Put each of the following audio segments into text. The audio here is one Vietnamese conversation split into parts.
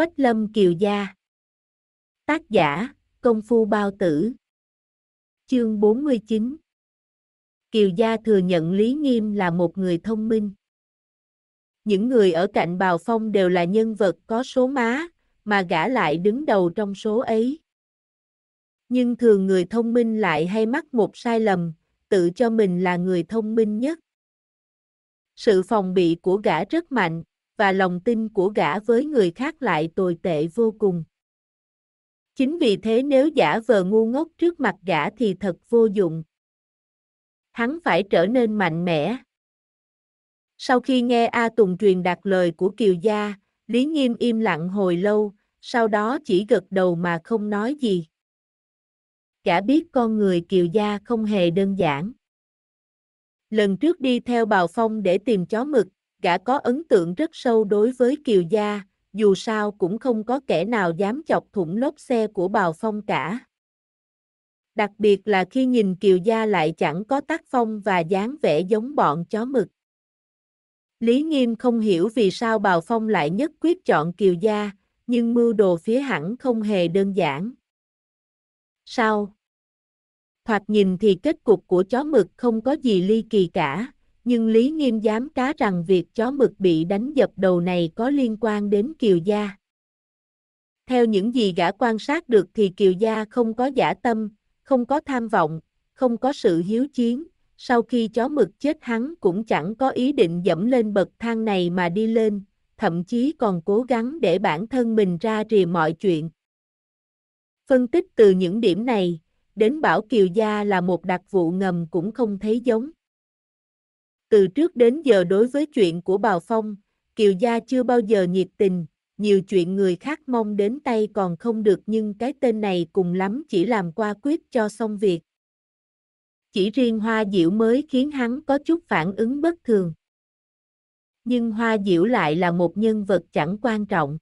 Quách Lâm Kiều Gia Tác giả, Công Phu Bao Tử Chương 49 Kiều Gia thừa nhận Lý Nghiêm là một người thông minh. Những người ở cạnh Bào Phong đều là nhân vật có số má, mà gã lại đứng đầu trong số ấy. Nhưng thường người thông minh lại hay mắc một sai lầm, tự cho mình là người thông minh nhất. Sự phòng bị của gã rất mạnh, và lòng tin của gã với người khác lại tồi tệ vô cùng. Chính vì thế nếu giả vờ ngu ngốc trước mặt gã thì thật vô dụng. Hắn phải trở nên mạnh mẽ. Sau khi nghe A Tùng truyền đạt lời của Kiều Gia, Lý Nghiêm im lặng hồi lâu, sau đó chỉ gật đầu mà không nói gì. Cả biết con người Kiều Gia không hề đơn giản. Lần trước đi theo Bào Phong để tìm chó mực, gã có ấn tượng rất sâu đối với Kiều Gia, dù sao cũng không có kẻ nào dám chọc thủng lốp xe của Bào Phong cả. Đặc biệt là khi nhìn Kiều Gia lại chẳng có tác phong và dáng vẻ giống bọn chó mực. Lý Nghiêm không hiểu vì sao Bào Phong lại nhất quyết chọn Kiều Gia, nhưng mưu đồ phía hẳn không hề đơn giản. Sao? Thoạt nhìn thì kết cục của chó mực không có gì ly kỳ cả, nhưng Lý Nghiêm dám cá rằng việc chó mực bị đánh dập đầu này có liên quan đến Kiều Gia. Theo những gì gã quan sát được thì Kiều Gia không có giả tâm, không có tham vọng, không có sự hiếu chiến, sau khi chó mực chết hắn cũng chẳng có ý định dẫm lên bậc thang này mà đi lên, thậm chí còn cố gắng để bản thân mình ra rìa mọi chuyện. Phân tích từ những điểm này, đến bảo Kiều Gia là một đặc vụ ngầm cũng không thấy giống. Từ trước đến giờ đối với chuyện của Bào Phong, Kiều Gia chưa bao giờ nhiệt tình, nhiều chuyện người khác mong đến tay còn không được nhưng cái tên này cùng lắm chỉ làm qua quyết cho xong việc. Chỉ riêng Hoa diệu mới khiến hắn có chút phản ứng bất thường. Nhưng Hoa diệu lại là một nhân vật chẳng quan trọng.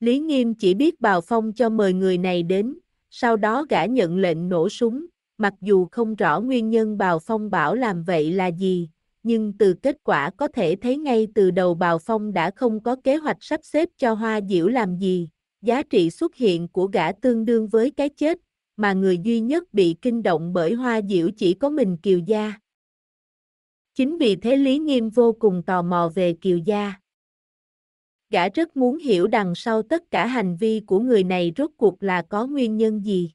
Lý Nghiêm chỉ biết Bào Phong cho mời người này đến, sau đó gã nhận lệnh nổ súng, mặc dù không rõ nguyên nhân Bào Phong bảo làm vậy là gì, nhưng từ kết quả có thể thấy ngay từ đầu Bào Phong đã không có kế hoạch sắp xếp cho Hoa Diễu làm gì, giá trị xuất hiện của gã tương đương với cái chết, mà người duy nhất bị kinh động bởi Hoa Diễu chỉ có mình Kiều Gia. Chính vì thế Lý Nghiêm vô cùng tò mò về Kiều Gia. Gã rất muốn hiểu đằng sau tất cả hành vi của người này rốt cuộc là có nguyên nhân gì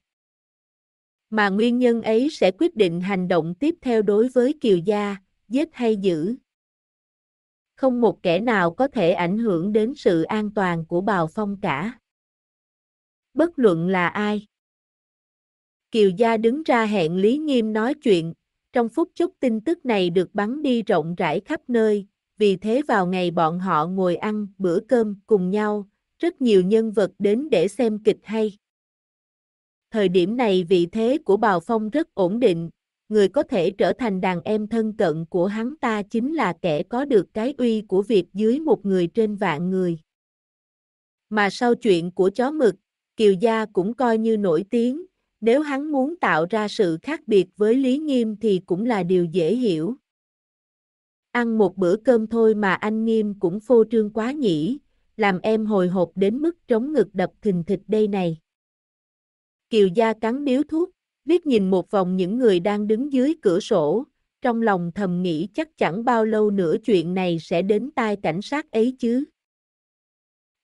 mà nguyên nhân ấy sẽ quyết định hành động tiếp theo đối với Kiều Gia, giết hay giữ. Không một kẻ nào có thể ảnh hưởng đến sự an toàn của Bào Phong cả. Bất luận là ai. Kiều Gia đứng ra hẹn Lý Nghiêm nói chuyện, trong phút chốc tin tức này được bắn đi rộng rãi khắp nơi, vì thế vào ngày bọn họ ngồi ăn bữa cơm cùng nhau, rất nhiều nhân vật đến để xem kịch hay. Thời điểm này vị thế của Bào Phong rất ổn định, người có thể trở thành đàn em thân cận của hắn ta chính là kẻ có được cái uy của việc dưới một người trên vạn người. Mà sau chuyện của chó mực, Kiều Gia cũng coi như nổi tiếng, nếu hắn muốn tạo ra sự khác biệt với Lý Nghiêm thì cũng là điều dễ hiểu. Ăn một bữa cơm thôi mà anh Nghiêm cũng phô trương quá nhỉ, làm em hồi hộp đến mức trống ngực đập thình thịch đây này. Kiều Gia cắn điếu thuốc, liếc nhìn một vòng những người đang đứng dưới cửa sổ, trong lòng thầm nghĩ chắc chẳng bao lâu nữa chuyện này sẽ đến tai cảnh sát ấy chứ.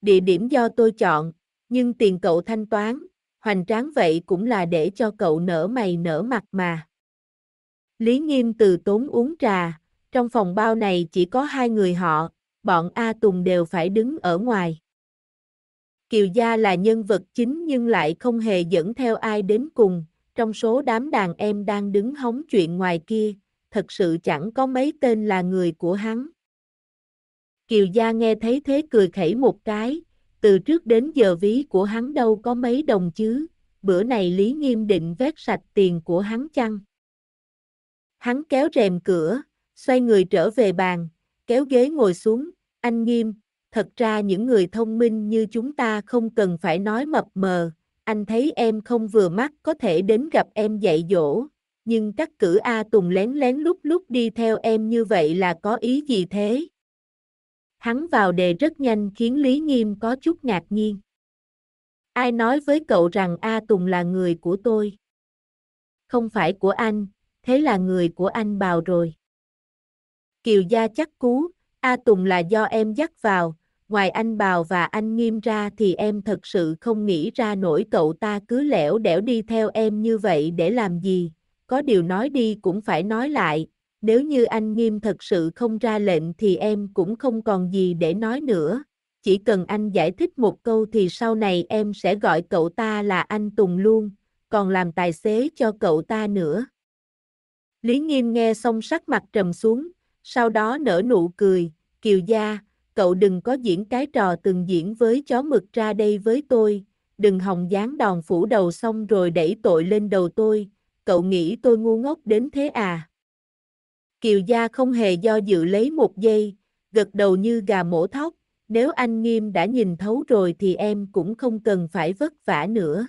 Địa điểm do tôi chọn, nhưng tiền cậu thanh toán, hoành tráng vậy cũng là để cho cậu nở mày nở mặt mà. Lý Nghiêm từ tốn uống trà, trong phòng bao này chỉ có hai người họ, bọn A Tùng đều phải đứng ở ngoài. Kiều Gia là nhân vật chính nhưng lại không hề dẫn theo ai đến cùng, trong số đám đàn em đang đứng hóng chuyện ngoài kia, thật sự chẳng có mấy tên là người của hắn. Kiều Gia nghe thấy thế cười khẩy một cái, từ trước đến giờ ví của hắn đâu có mấy đồng chứ, bữa này Lý Nghiêm định vét sạch tiền của hắn chăng? Hắn kéo rèm cửa, xoay người trở về bàn, kéo ghế ngồi xuống, anh Nghiêm, thật ra những người thông minh như chúng ta không cần phải nói mập mờ, anh thấy em không vừa mắt có thể đến gặp em dạy dỗ, nhưng các cử A Tùng lén lén lúc lúc đi theo em như vậy là có ý gì thế? Hắn vào đề rất nhanh khiến Lý Nghiêm có chút ngạc nhiên. Ai nói với cậu rằng A Tùng là người của tôi? Không phải của anh, thế là người của anh bào rồi. Kiều gia chắc cú, A Tùng là do em dắt vào, ngoài anh Bào và anh Nghiêm ra thì em thật sự không nghĩ ra nổi cậu ta cứ lẻo đẻo đi theo em như vậy để làm gì, có điều nói đi cũng phải nói lại, nếu như anh Nghiêm thật sự không ra lệnh thì em cũng không còn gì để nói nữa. Chỉ cần anh giải thích một câu thì sau này em sẽ gọi cậu ta là anh Tùng luôn, còn làm tài xế cho cậu ta nữa. Lý Nghiêm nghe xong sắc mặt trầm xuống, sau đó nở nụ cười, kiều gia, cậu đừng có diễn cái trò từng diễn với chó mực ra đây với tôi, đừng hòng dán đòn phủ đầu xong rồi đẩy tội lên đầu tôi, cậu nghĩ tôi ngu ngốc đến thế à? Kiều gia không hề do dự lấy một giây, gật đầu như gà mổ thóc, nếu anh nghiêm đã nhìn thấu rồi thì em cũng không cần phải vất vả nữa.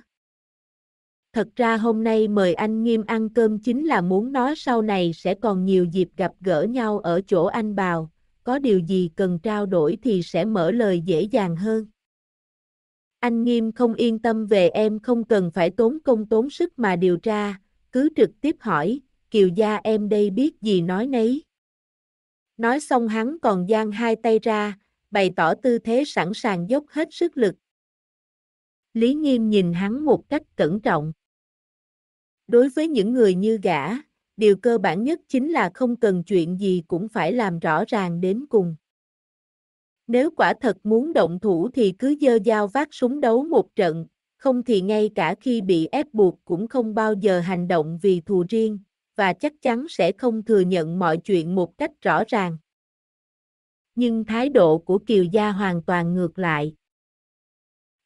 Thật ra hôm nay mời anh Nghiêm ăn cơm chính là muốn nói sau này sẽ còn nhiều dịp gặp gỡ nhau ở chỗ anh Bào, có điều gì cần trao đổi thì sẽ mở lời dễ dàng hơn. Anh nghiêm không yên tâm về em không cần phải tốn công tốn sức mà điều tra, cứ trực tiếp hỏi, kiều gia em đây biết gì nói nấy. Nói xong hắn còn giang hai tay ra, bày tỏ tư thế sẵn sàng dốc hết sức lực. Lý Nghiêm nhìn hắn một cách cẩn trọng. Đối với những người như gã, điều cơ bản nhất chính là không cần chuyện gì cũng phải làm rõ ràng đến cùng. Nếu quả thật muốn động thủ thì cứ dơ dao vác súng đấu một trận, không thì ngay cả khi bị ép buộc cũng không bao giờ hành động vì thù riêng, và chắc chắn sẽ không thừa nhận mọi chuyện một cách rõ ràng. Nhưng thái độ của Kiều Gia hoàn toàn ngược lại.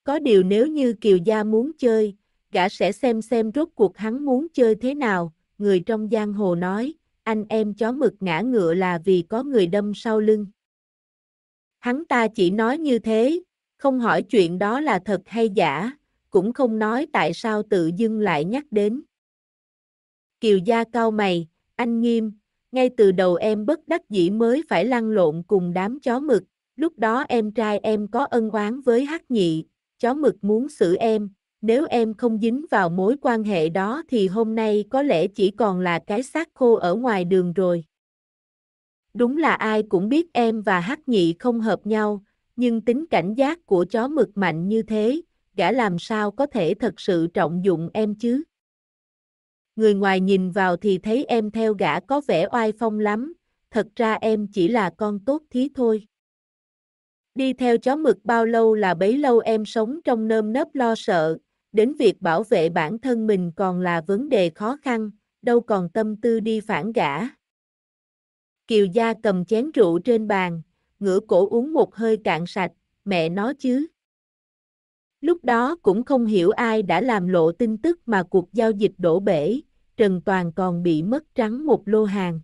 Có điều nếu như Kiều Gia muốn chơi, gã sẽ xem xem rốt cuộc hắn muốn chơi thế nào, người trong giang hồ nói, anh em chó mực ngã ngựa là vì có người đâm sau lưng. Hắn ta chỉ nói như thế, không hỏi chuyện đó là thật hay giả, cũng không nói tại sao tự dưng lại nhắc đến. Kiều gia cao mày, anh nghiêm, ngay từ đầu em bất đắc dĩ mới phải lăn lộn cùng đám chó mực, lúc đó em trai em có ân oán với hắc nhị, chó mực muốn xử em, nếu em không dính vào mối quan hệ đó thì hôm nay có lẽ chỉ còn là cái xác khô ở ngoài đường rồi. Đúng là ai cũng biết em và Hắc Nhị không hợp nhau, nhưng tính cảnh giác của chó mực mạnh như thế, gã làm sao có thể thật sự trọng dụng em chứ? Người ngoài nhìn vào thì thấy em theo gã có vẻ oai phong lắm, thật ra em chỉ là con tốt thí thôi. Đi theo chó mực bao lâu là bấy lâu em sống trong nơm nớp lo sợ, đến việc bảo vệ bản thân mình còn là vấn đề khó khăn, đâu còn tâm tư đi phản gã. Kiều gia cầm chén rượu trên bàn, ngửa cổ uống một hơi cạn sạch, mẹ nó chứ. Lúc đó cũng không hiểu ai đã làm lộ tin tức mà cuộc giao dịch đổ bể, Trần Toàn còn bị mất trắng một lô hàng.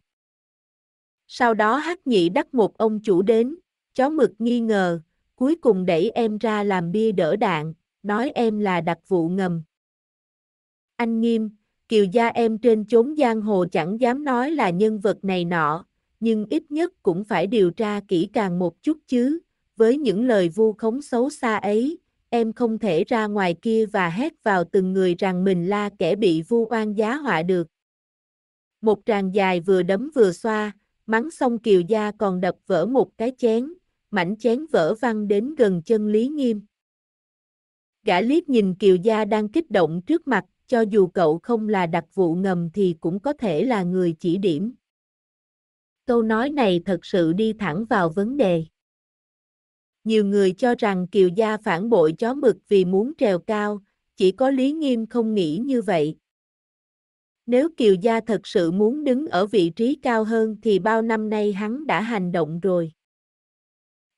Sau đó Hắc Nhị đắc một ông chủ đến, chó mực nghi ngờ, cuối cùng đẩy em ra làm bia đỡ đạn, nói em là đặc vụ ngầm. Anh nghiêm, kiều gia em trên chốn giang hồ chẳng dám nói là nhân vật này nọ, nhưng ít nhất cũng phải điều tra kỹ càng một chút chứ, với những lời vu khống xấu xa ấy, em không thể ra ngoài kia và hét vào từng người rằng mình là kẻ bị vu oan giá họa được. Một tràng dài vừa đấm vừa xoa, mắng xong kiều gia còn đập vỡ một cái chén, mảnh chén vỡ văng đến gần chân Lý Nghiêm. Gã liếc nhìn Kiều Gia đang kích động trước mặt, cho dù cậu không là đặc vụ ngầm thì cũng có thể là người chỉ điểm. Câu nói này thật sự đi thẳng vào vấn đề. Nhiều người cho rằng Kiều Gia phản bội chó mực vì muốn trèo cao, chỉ có Lý Nghiêm không nghĩ như vậy. Nếu Kiều Gia thật sự muốn đứng ở vị trí cao hơn thì bao năm nay hắn đã hành động rồi.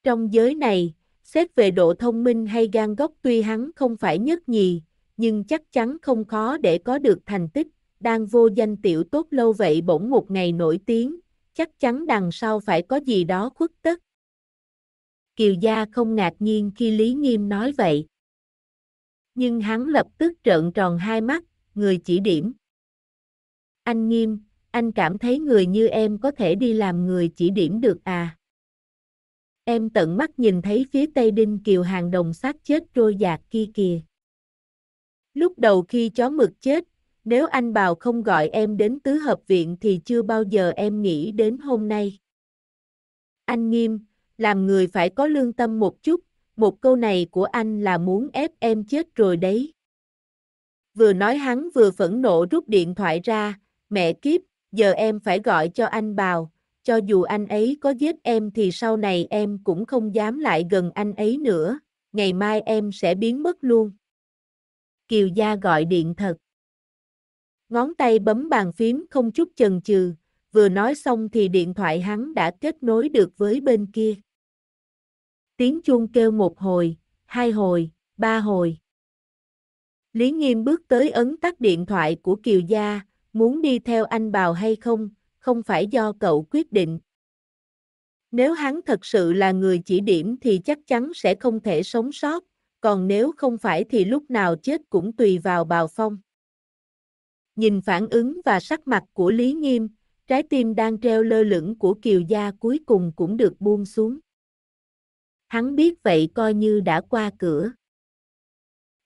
Trong giới này, Xét về độ thông minh hay gan góc tuy hắn không phải nhất nhì, nhưng chắc chắn không khó để có được thành tích, đang vô danh tiểu tốt lâu vậy bỗng một ngày nổi tiếng, chắc chắn đằng sau phải có gì đó khuất tất. Kiều Gia không ngạc nhiên khi Lý Nghiêm nói vậy. Nhưng hắn lập tức trợn tròn hai mắt, người chỉ điểm. Anh Nghiêm, anh cảm thấy người như em có thể đi làm người chỉ điểm được à? Em tận mắt nhìn thấy phía tây Đinh Kiều hàng đồng xác chết trôi dạt kia kìa. Lúc đầu khi chó mực chết, nếu anh Bào không gọi em đến tứ hợp viện thì chưa bao giờ em nghĩ đến hôm nay. Anh nghiêm, làm người phải có lương tâm một chút, một câu này của anh là muốn ép em chết rồi đấy. Vừa nói hắn vừa phẫn nộ rút điện thoại ra, mẹ kiếp, giờ em phải gọi cho anh Bào, cho dù anh ấy có giết em thì sau này em cũng không dám lại gần anh ấy nữa, ngày mai em sẽ biến mất luôn. Kiều Gia gọi điện thật. Ngón tay bấm bàn phím không chút chần chừ, vừa nói xong thì điện thoại hắn đã kết nối được với bên kia. Tiếng chuông kêu một hồi, hai hồi, ba hồi. Lý Nghiêm bước tới ấn tắt điện thoại của Kiều Gia, muốn đi theo anh bào hay không, không phải do cậu quyết định. Nếu hắn thật sự là người chỉ điểm thì chắc chắn sẽ không thể sống sót, còn nếu không phải thì lúc nào chết cũng tùy vào bào phong. Nhìn phản ứng và sắc mặt của Lý Nghiêm, trái tim đang treo lơ lửng của Kiều Gia cuối cùng cũng được buông xuống. Hắn biết vậy coi như đã qua cửa.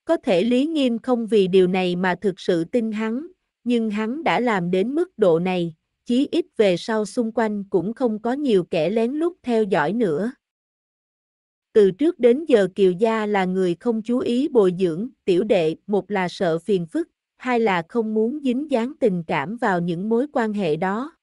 Có thể Lý Nghiêm không vì điều này mà thực sự tin hắn, nhưng hắn đã làm đến mức độ này, chí ít về sau xung quanh cũng không có nhiều kẻ lén lút theo dõi nữa. Từ trước đến giờ Kiều Gia là người không chú ý bồi dưỡng, tiểu đệ, một là sợ phiền phức, hai là không muốn dính dáng tình cảm vào những mối quan hệ đó.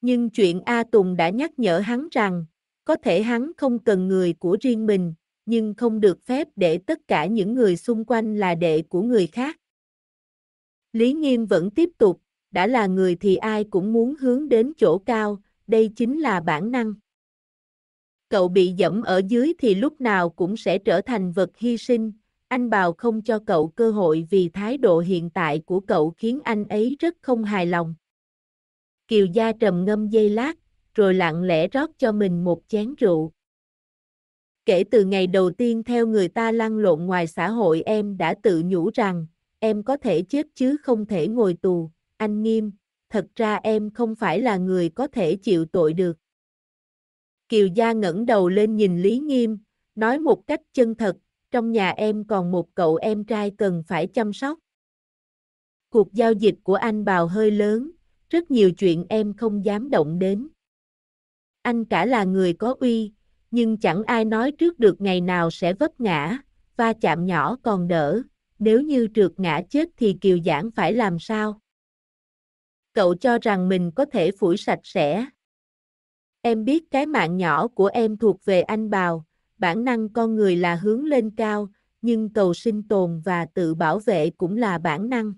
Nhưng chuyện A Tùng đã nhắc nhở hắn rằng, có thể hắn không cần người của riêng mình, nhưng không được phép để tất cả những người xung quanh là đệ của người khác. Lý Nghiêm vẫn tiếp tục đã là người thì ai cũng muốn hướng đến chỗ cao, đây chính là bản năng. Cậu bị dẫm ở dưới thì lúc nào cũng sẽ trở thành vật hy sinh, anh Bào không cho cậu cơ hội vì thái độ hiện tại của cậu khiến anh ấy rất không hài lòng. Kiều Gia trầm ngâm dây lát, rồi lặng lẽ rót cho mình một chén rượu. Kể từ ngày đầu tiên theo người ta lăn lộn ngoài xã hội em đã tự nhủ rằng, em có thể chết chứ không thể ngồi tù, anh nghiêm, thật ra em không phải là người có thể chịu tội được. Kiều Gia ngẩng đầu lên nhìn Lý Nghiêm, nói một cách chân thật, trong nhà em còn một cậu em trai cần phải chăm sóc. Cuộc giao dịch của anh bào hơi lớn, rất nhiều chuyện em không dám động đến. Anh cả là người có uy, nhưng chẳng ai nói trước được ngày nào sẽ vấp ngã, va chạm nhỏ còn đỡ, nếu như trượt ngã chết thì Kiều Giảng phải làm sao? cậu cho rằng mình có thể phủi sạch sẽ. Em biết cái mạng nhỏ của em thuộc về anh bào, bản năng con người là hướng lên cao, nhưng cầu sinh tồn và tự bảo vệ cũng là bản năng.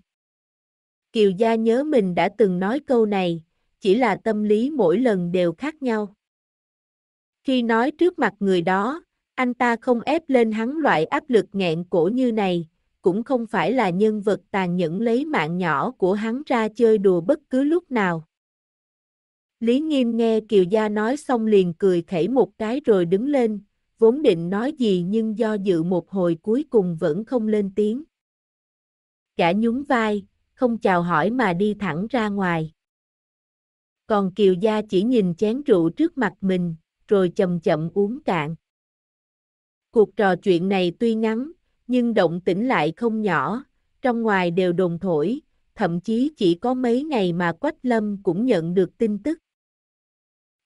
Kiều Gia nhớ mình đã từng nói câu này, chỉ là tâm lý mỗi lần đều khác nhau. Khi nói trước mặt người đó, anh ta không ép lên hắn loại áp lực nghẹn cổ như này, cũng không phải là nhân vật tàn nhẫn lấy mạng nhỏ của hắn ra chơi đùa bất cứ lúc nào. Lý Nghiêm nghe Kiều Gia nói xong liền cười khẩy một cái rồi đứng lên, vốn định nói gì nhưng do dự một hồi cuối cùng vẫn không lên tiếng. Cả nhún vai, không chào hỏi mà đi thẳng ra ngoài. Còn Kiều Gia chỉ nhìn chén rượu trước mặt mình, rồi chậm chậm uống cạn. Cuộc trò chuyện này tuy ngắn, nhưng động tĩnh lại không nhỏ, trong ngoài đều đồn thổi, thậm chí chỉ có mấy ngày mà Quách Lâm cũng nhận được tin tức.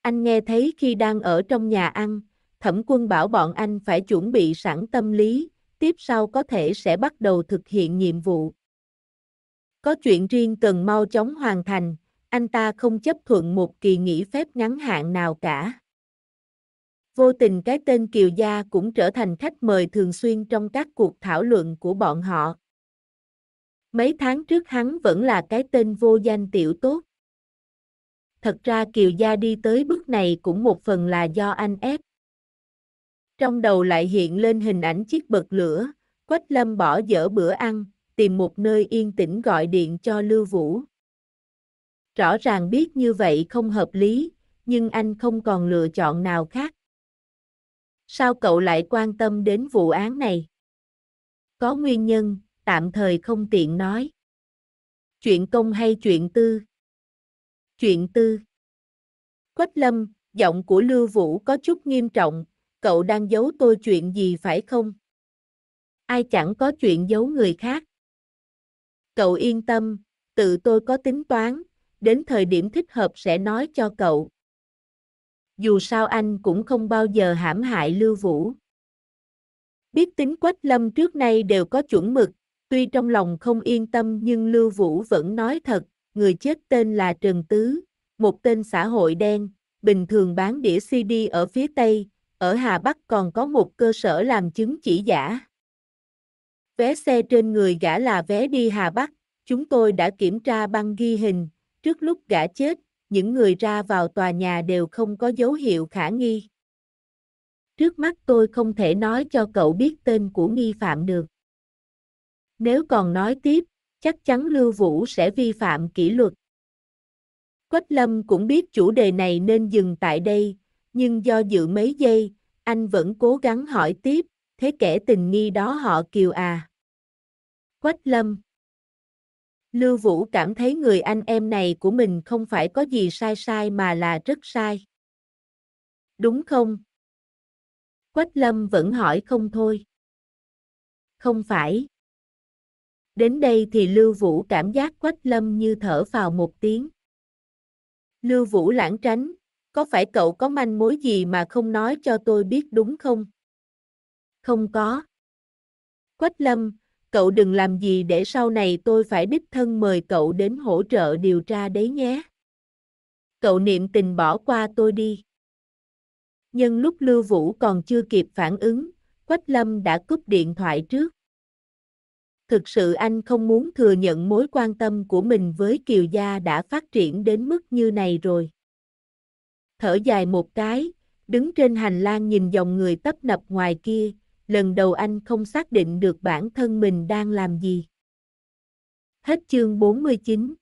Anh nghe thấy khi đang ở trong nhà ăn, thẩm quân bảo bọn anh phải chuẩn bị sẵn tâm lý, tiếp sau có thể sẽ bắt đầu thực hiện nhiệm vụ. Có chuyện riêng cần mau chóng hoàn thành, anh ta không chấp thuận một kỳ nghỉ phép ngắn hạn nào cả. Vô tình cái tên Kiều Gia cũng trở thành khách mời thường xuyên trong các cuộc thảo luận của bọn họ. Mấy tháng trước hắn vẫn là cái tên vô danh tiểu tốt. Thật ra Kiều Gia đi tới bước này cũng một phần là do anh ép. Trong đầu lại hiện lên hình ảnh chiếc bật lửa, Quách Lâm bỏ dở bữa ăn, tìm một nơi yên tĩnh gọi điện cho Lưu Vũ. Rõ ràng biết như vậy không hợp lý, nhưng anh không còn lựa chọn nào khác. Sao cậu lại quan tâm đến vụ án này? Có nguyên nhân, tạm thời không tiện nói. Chuyện công hay chuyện tư? Chuyện tư. Quách lâm, giọng của Lưu Vũ có chút nghiêm trọng, cậu đang giấu tôi chuyện gì phải không? Ai chẳng có chuyện giấu người khác. Cậu yên tâm, tự tôi có tính toán, đến thời điểm thích hợp sẽ nói cho cậu dù sao anh cũng không bao giờ hãm hại Lưu Vũ. Biết tính Quách Lâm trước nay đều có chuẩn mực, tuy trong lòng không yên tâm nhưng Lưu Vũ vẫn nói thật, người chết tên là Trần Tứ, một tên xã hội đen, bình thường bán đĩa CD ở phía Tây, ở Hà Bắc còn có một cơ sở làm chứng chỉ giả. Vé xe trên người gã là vé đi Hà Bắc, chúng tôi đã kiểm tra băng ghi hình, trước lúc gã chết, những người ra vào tòa nhà đều không có dấu hiệu khả nghi. Trước mắt tôi không thể nói cho cậu biết tên của nghi phạm được. Nếu còn nói tiếp, chắc chắn Lưu Vũ sẽ vi phạm kỷ luật. Quách Lâm cũng biết chủ đề này nên dừng tại đây, nhưng do dự mấy giây, anh vẫn cố gắng hỏi tiếp, thế kẻ tình nghi đó họ Kiều à? Quách Lâm Lưu Vũ cảm thấy người anh em này của mình không phải có gì sai sai mà là rất sai. Đúng không? Quách Lâm vẫn hỏi không thôi. Không phải. Đến đây thì Lưu Vũ cảm giác Quách Lâm như thở vào một tiếng. Lưu Vũ lãng tránh, có phải cậu có manh mối gì mà không nói cho tôi biết đúng không? Không có. Quách Lâm, cậu đừng làm gì để sau này tôi phải đích thân mời cậu đến hỗ trợ điều tra đấy nhé. Cậu niệm tình bỏ qua tôi đi. Nhân lúc Lưu Vũ còn chưa kịp phản ứng, Quách Lâm đã cúp điện thoại trước. Thực sự anh không muốn thừa nhận mối quan tâm của mình với Kiều Gia đã phát triển đến mức như này rồi. Thở dài một cái, đứng trên hành lang nhìn dòng người tấp nập ngoài kia, lần đầu anh không xác định được bản thân mình đang làm gì. Hết chương 49